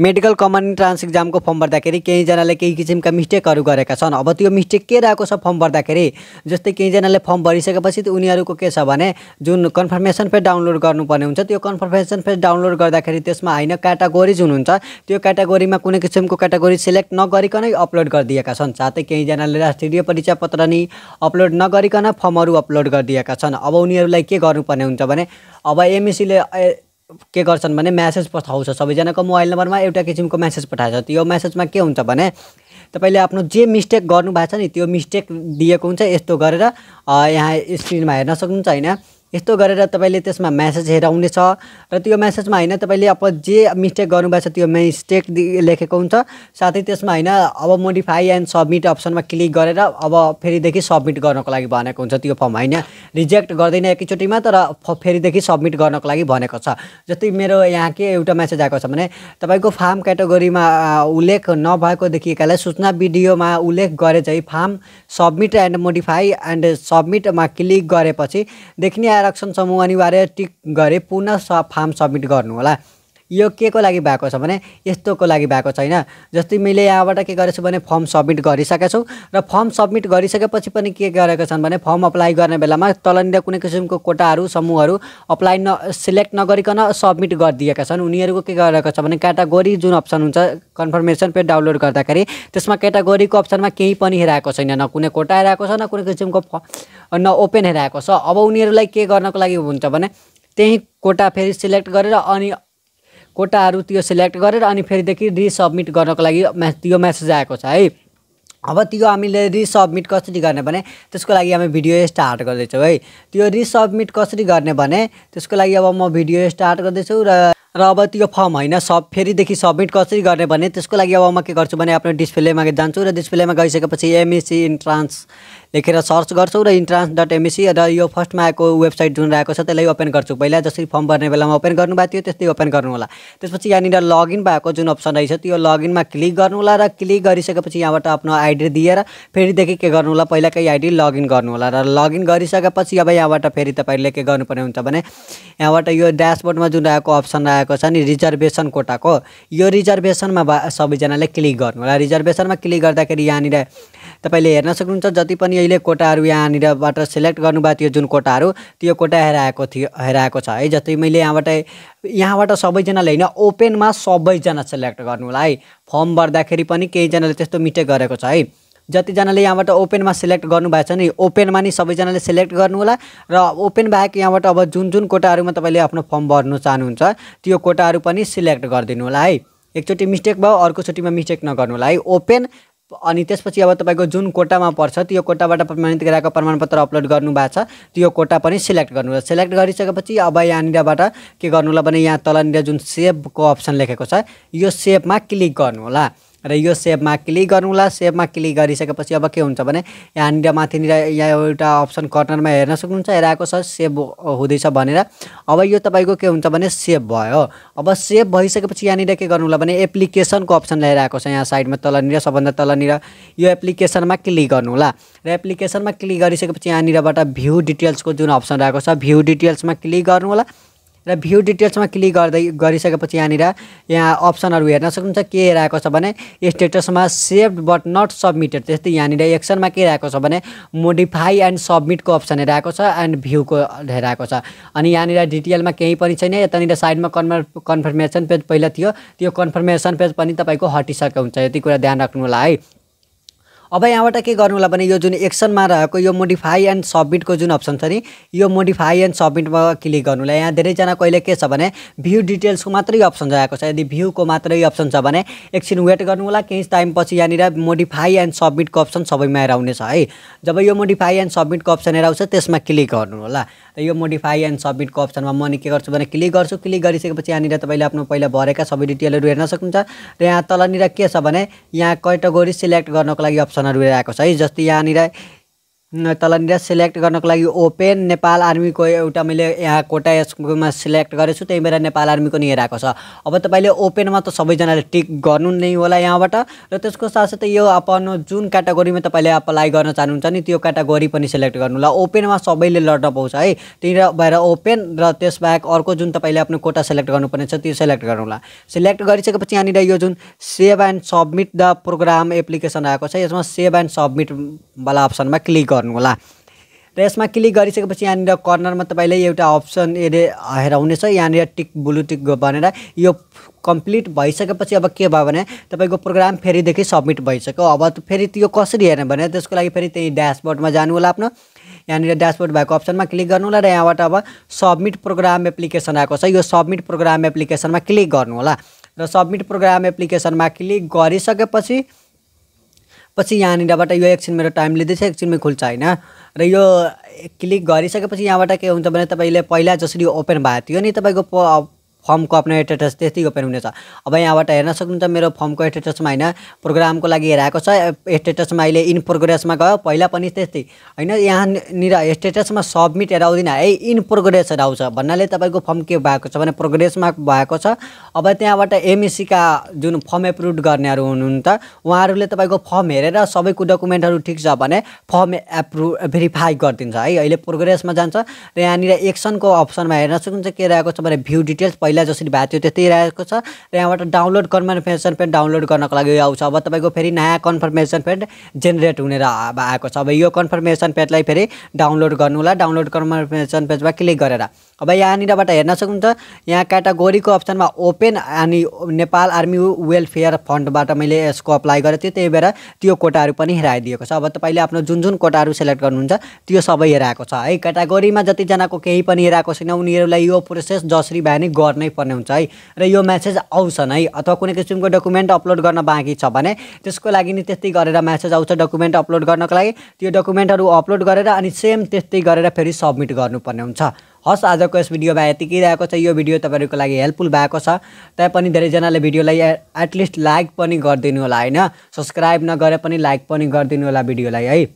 medical common entrance इक्जामको form भर्दाखेरि केहीजनाले केही किसिमका मिस्टेकहरू गरेका छन् अब त्यो मिस्टेक के रहेको छ फर्म भर्दाखेरि जस्तै केहीजनाले फर्म भरिसकेपछि उनीहरूको के छ भने जुन कन्फर्मेसन फेज डाउनलोड गर्नुपर्ने हुन्छ त्यो कन्फर्मेसन फेज डाउनलोड गर्दाखेरि त्यसमा होइन क्याटागोरी जुन हुन्छ त्यो क्याटागोरीमा कुनै किसिमको क्याटागोरी सिलेक्ट नगरिकनै अपलोड गरिदिएका छन् साथै केहीजनाले राष्ट्रिय परिचय पत्र नि अपलोड नगरिकन फर्महरू अपलोड गरिदिएका छन् अब उनीहरूलाई के गर्नुपर्ने हुन्छ भने अब एमएसीले के गर्छन् भने म्यासेज पठाउँछ सबैजनाको मोबाइल नम्बरमा एउटा किसिमको म्यासेज पठाएछ त्यो म्यासेजमा के हुन्छ भने तपाईँले आफ्नो जे मिस्टेक गर्नुभएको छ नि त्यो मिस्टेक दिएको हुन्छ यस्तो गरेर यहाँ स्क्रिनमा हेर्न सक्नुहुन्छ होइन यस्तो गरेर तपाईँले त्यसमा म्यासेज हेराउनेछ र त्यो म्यासेजमा होइन तपाईँले अब जे मिस्टेक गर्नुभएको छ त्यो मिस्टेक लेखेको हुन्छ साथै त्यसमा होइन अब मोडिफाई एन्ड सब्मिट अप्सनमा क्लिक गरेर अब फेरिदेखि सब्मिट गर्नको लागि भनेको हुन्छ त्यो फर्म होइन रिजेक्ट गर्दैन एकैचोटिमा तर फेरिदेखि सब्मिट गर्नको लागि भनेको छ जस्तै मेरो यहाँ के एउटा म्यासेज आएको छ भने तपाईँको फार्म क्याटेगोरीमा उल्लेख नभएको देखिएकालाई सूचना भिडियोमा उल्लेख गरे चाहिँ form submit and modify and सब्मिटमा क्लिक गरेपछि देखिने आरक्षण समूह अनिवार्य टिक गरे पुनः फार्म सबमिट गर्नुहोला यो के को लागि भएको छ भने यस्तोको लागि भएको छैन जस्तै मैले यहाँबाट के गरेछु भने फर्म सब्मिट गरिसकेको छु र फर्म सब्मिट गरिसकेपछि पनि के गरेको छन् भने फर्म अप्लाई गर्ने बेलामा तलनिर कुनै किसिमको कोटाहरू समूहहरू अप्लाई न सिलेक्ट नगरिकन सब्मिट गरिदिएका छन् उनीहरूको के गरेको छ भने क्याटागोरी जुन अप्सन हुन्छ कन्फर्मेसन पे डाउनलोड गर्दाखेरि त्यसमा क्याटागोरीको अप्सनमा केही पनि हेराएको छैन न कुनै कोटा हेराएको छ न कुनै किसिमको न ओपन हेराएको छ अब उनीहरूलाई के गर्नको लागि हुन्छ भने त्यही कोटा फेरि सिलेक्ट गरेर अनि कोटाहरू त्यो सिलेक्ट गरेर अनि फेरिदेखि रिसब्मिट गर्नको लागि म्या यो मेसेज आएको छ है अब त्यो हामीले रिसब्मिट कसरी गर्ने भने त्यसको लागि हामी भिडियो स्टार्ट गर्दैछौँ है त्यो रिसब्मिट कसरी गर्ने भने त्यसको लागि अब म भिडियो स्टार्ट गर्दैछु र र अब त्यो फर्म होइन सब फेरिदेखि सब्मिट कसरी गर्ने भने त्यसको लागि अब म के गर्छु भने आफ्नो डिस्प्लेमा जान्छु र डिस्प्लेमा गइसकेपछि एमएससी इन्ट्रान्स e लेखेर सर्च गर्छु र इन्ट्रान्स डट एमएससी र यो फर्स्टमा आएको वेबसाइट जुन रहेको छ त्यसलाई ओपन गर्छु पहिला जसरी फर्म भर्ने बेलामा ओपन गर्नुभएको थियो त्यस्तै ओपन गर्नु होला त्यसपछि यहाँनिर लगइन भएको जुन अप्सन रहेछ त्यो लगइनमा क्लिक गर्नु होला र क्लिक गरिसकेपछि यहाँबाट आफ्नो आइडी दिएर फेरिदेखि के गर्नु होला पहिलाकै आइडी लगइन गर्नु होला र लगइन गरिसकेपछि अब यहाँबाट फेरि तपाईँले के गर्नुपर्ने हुन्छ भने यहाँबाट यो ड्यासबोर्डमा जुन रहेको अप्सन आएको छ नि रिजर्भेसन कोटाको यो रिजर्भेसनमा सबैजनाले क्लिक गर्नु होला रिजर्भेसनमा क्लिक गर्दाखेरि यहाँनिर तपाईँले हेर्न सक्नुहुन्छ जति पनि अहिले कोटाहरू यहाँनिरबाट सेलेक्ट गर्नुभएको थियो जुन कोटाहरू त्यो कोटा हेराएको थियो हेराएको छ है जति मैले यहाँबाट यहाँबाट सबैजनाले होइन ओपेनमा सबैजना सेलेक्ट गर्नु होला है फर्म भर्दाखेरि पनि केहीजनाले त्यस्तो मिटेक गरेको छ है जतिजनाले यहाँबाट ओपनमा सेलेक्ट गर्नुभएको छ नि ओपनमा नि सबैजनाले सेलेक्ट गर्नुहोला र ओपन बाहेक यहाँबाट अब जुन जुन कोटाहरूमा तपाईँले आफ्नो फर्म भर्नु चाहनुहुन्छ त्यो कोटाहरू पनि सिलेक्ट गरिदिनु होला है एकचोटि मिस्टेक भयो अर्कोचोटिमा मिस्टेक नगर्नु होला है ओपन अनि त्यसपछि अब तपाईँको जुन कोटामा पर्छ त्यो कोटाबाट प्रमाणित गराएको प्रमाणपत्र अपलोड गर्नुभएको छ त्यो कोटा पनि सिलेक्ट गर्नु सेलेक्ट गरिसकेपछि अब यहाँनिरबाट के गर्नु होला भने यहाँ तलनिर जुन सेभको अप्सन लेखेको छ यो सेभमा क्लिक गर्नु होला र यो सेभमा क्लिक गर्नु गर्नुहोला सेभमा क्लिक गरिसकेपछि अब के हुन्छ भने यहाँनिर माथिनिर यहाँ एउटा अप्सन कर्नरमा हेर्न सक्नुहुन्छ हेर आएको छ सेभ हुँदैछ भनेर अब यो तपाईँको के हुन्छ भने सेभ भयो अब सेभ भइसकेपछि यहाँनिर के गर्नु होला भने एप्लिकेसनको अप्सन लिएर आएको छ यहाँ साइडमा तलनिर सबभन्दा तलनिर यो एप्लिकेसनमा क्लिक गर्नु होला र एप्लिकेसनमा क्लिक गरिसकेपछि यहाँनिरबाट भ्यू डिटेल्सको जुन अप्सन रहेको छ भ्यू डिटेल्समा क्लिक गर्नु होला र भ्यू डिटेल्समा क्लिक गर्दै गरिसकेपछि यहाँनिर यहाँ अप्सनहरू हेर्न सक्नुहुन्छ के रहेको छ भने स्टेटसमा सेभ बट नट सब्मिटेड त्यस्तै यहाँनिर एक्सनमा के रहेको छ भने मोडिफाई एन्ड सब्मिटको अप्सन हेराएको छ एन्ड भ्यूको हेराएको छ अनि यहाँनिर डिटेलमा केही पनि छैन यतानिर साइडमा कन्फर् कन्फर्मेसन पेज पहिला थियो त्यो कन्फर्मेसन पेज पनि तपाईँको हटिसकेको हुन्छ यति कुरा ध्यान राख्नु होला है अब यहाँबाट के गर्नु होला भने यो जुन एक्सनमा रहेको यो मोडिफाई एन्ड सब्मिटको जुन अप्सन छ नि यो मोडिफाई एन्ड सब्मिटमा क्लिक गर्नु होला यहाँ धेरैजना कहिले के छ भने भ्यू डिटेल्सको मात्रै अप्सन आएको छ यदि भ्यूको मात्रै अप्सन छ भने एकछिन वेट गर्नु होला केही टाइमपछि यहाँनिर मोडिफाई एन्ड सब्मिटको अप्सन सबैमा आएर आउनेछ है जब यो मोडिफाई एन्ड सब्मिटको अप्सन आएर आउँछ त्यसमा क्लिक गर्नु होला र यो मोडिफाई एन्ड सब्मिटको अप्सनमा म नि के गर्छु भने क्लिक गर्छु क्लिक गरिसकेपछि यहाँनिर तपाईँले आफ्नो पहिला भरेका सबै डिटेलहरू हेर्न सक्नुहुन्छ र यहाँ तलनिर के छ भने यहाँ क्याटेगोरी सिलेक्ट गर्नको लागि अप्सनहरू आएको छ है जस्तै यहाँनिर तल सेलेक्ट गर्नको लागि ओपेन नेपाल आर्मीको एउटा मैले यहाँ कोटा यसमा सिलेक्ट गरेको छु त्यही भएर नेपाल आर्मीको नियर आएको छ अब तपाईँले ओपेनमा त सबैजनाले टिक गर्नु नै होला यहाँबाट र त्यसको साथसाथै यो आफ्नो जुन क्याटागोरीमा तपाईँले अप्लाई गर्न चाहनुहुन्छ नि त्यो क्याटागोरी पनि सेलेक्ट गर्नु होला ओपेनमा सबैले लड्न पाउँछ है त्यहीँनिर भएर ओपेन र त्यसबाहेक अर्को जुन तपाईँले आफ्नो कोटा सेलेक्ट गर्नुपर्ने छ त्यो सेलेक्ट गर्नु होला सिलेक्ट गरिसकेपछि यहाँनिर यो जुन save and submit the program application आएको छ यसमा सेभ एन्ड सब्मिटवाला अप्सनमा क्लिक गर्नु गर्नु होला र यसमा क्लिक गरिसकेपछि यहाँनिर कर्नरमा तपाईँले एउटा अप्सन हेरे हेराउनेछ यहाँनिर टिक ब्लु टिक भनेर यो कम्प्लिट भइसकेपछि अब के भयो भने तपाईँको प्रोग्राम फेरिदेखि सब्मिट भइसक्यो अब फेरि त्यो कसरी हेर्ने भने त्यसको लागि फेरि त्यही ड्यासबोर्डमा जानु होला आफ्नो यहाँनिर ड्यासबोर्ड भएको अप्सनमा क्लिक गर्नु होला र यहाँबाट अब सब्मिट प्रोग्राम एप्लिकेसन आएको छ यो सब्मिट प्रोग्राम एप्लिकेसनमा क्लिक गर्नु होला र सब्मिट प्रोग्राम एप्लिकेसनमा क्लिक गरिसकेपछि पछि यहाँनिरबाट यो एकछिन मेरो टाइम लिँदैछ एकछिनमै खुल्छ होइन र यो क्लिक गरिसकेपछि यहाँबाट के हुन्छ भने तपाईँले पहिला जसरी ओपन भएको थियो नि तपाईँको फर्मको आफ्नो स्टेटस त्यतिको पनि हुनेछ अब यहाँबाट हेर्न सक्नुहुन्छ मेरो फर्मको स्टेटसमा होइन प्रोग्रामको लागि हेराएको छ स्टेटसमा अहिले इन प्रोग्रेसमा गयो पहिला पनि त्यस्तै होइन यहाँनिर स्टेटसमा सब्मिट आउँदिनँ है इन प्रोग्रेस आउँछ भन्नाले तपाईँको फर्म के भएको छ भने प्रोग्रेसमा भएको छ अब त्यहाँबाट एमएससीका e जुन फर्म एप्रुभ गर्नेहरू हुनुहुन्छ उहाँहरूले तपाईँको फर्म हेरेर सबैको डकुमेन्टहरू ठिक छ भने फर्म एप्रु भेरिफाई गरिदिन्छ है अहिले प्रोग्रेसमा जान्छ र यहाँनिर एक्सनको अप्सनमा हेर्न सक्नुहुन्छ के रहेको छ भने भ्यू डिटेल्स पहिला पहिला जसरी भएको थियो त्यति रहेको छ र यहाँबाट डाउनलोड कन्फर्मेसन पेड डाउनलोड गर्नको लागि आउँछ अब तपाईँको फेरि नयाँ कन्फर्मेसन पेड जेनेरेट हुनेर आएको छ अब यो कन्फर्मेसन पेडलाई फेरि डाउनलोड गर्नु होला डाउनलोड कन्फर्मेसन पेजमा क्लिक गरेर अब यहाँनिरबाट हेर्न सक्नुहुन्छ यहाँ क्याटागोरीको अप्सनमा ओपन अनि नेपाल आर्मी वेलफेयर फन्डबाट मैले यसको अप्लाई गरेको थिएँ त्यही भएर त्यो कोटाहरू पनि हेराइदिएको छ अब तपाईँले आफ्नो जुन जुन कोटाहरू सेलेक्ट गर्नुहुन्छ त्यो सबै हेराएको छ है क्याटागोरीमा जतिजनाको केही पनि हेराएको छैन उनीहरूलाई यो प्रोसेस जसरी भए पनि गर्ने गर्नै पर्ने हुन्छ है र यो म्यासेज आउँछ है अथवा कुनै किसिमको डकुमेन्ट अपलोड गर्न बाँकी छ भने त्यसको लागि नि त्यस्तै गरेर म्यासेज आउँछ डकुमेन्ट अपलोड गर्नको लागि त्यो डकुमेन्टहरू अपलोड गरेर अनि सेम त्यस्तै गरेर फेरि सब्मिट गर्नुपर्ने हुन्छ हस् आजको यस भिडियोमा यतिकै रहेको छ यो भिडियो तपाईँहरूको लागि हेल्पफुल भएको छ पनि धेरैजनाले भिडियोलाई एटलिस्ट लाइक पनि गरिदिनु होला होइन सब्सक्राइब नगरे पनि लाइक पनि गरिदिनु होला भिडियोलाई है